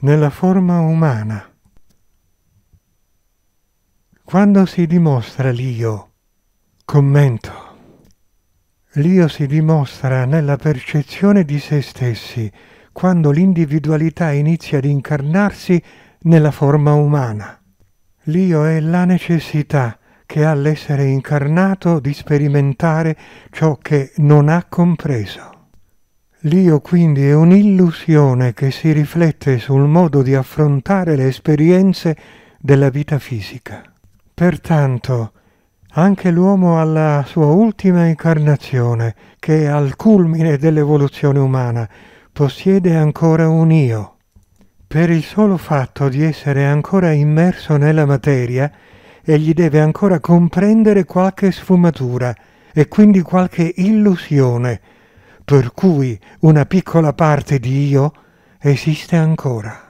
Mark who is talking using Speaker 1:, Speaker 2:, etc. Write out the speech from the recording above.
Speaker 1: nella forma umana. Quando si dimostra l'io, commento, l'io si dimostra nella percezione di se stessi quando l'individualità inizia ad incarnarsi nella forma umana. L'io è la necessità che ha l'essere incarnato di sperimentare ciò che non ha compreso. L'io quindi è un'illusione che si riflette sul modo di affrontare le esperienze della vita fisica. Pertanto, anche l'uomo alla sua ultima incarnazione, che è al culmine dell'evoluzione umana, possiede ancora un io. Per il solo fatto di essere ancora immerso nella materia, egli deve ancora comprendere qualche sfumatura e quindi qualche illusione per cui una piccola parte di io esiste ancora.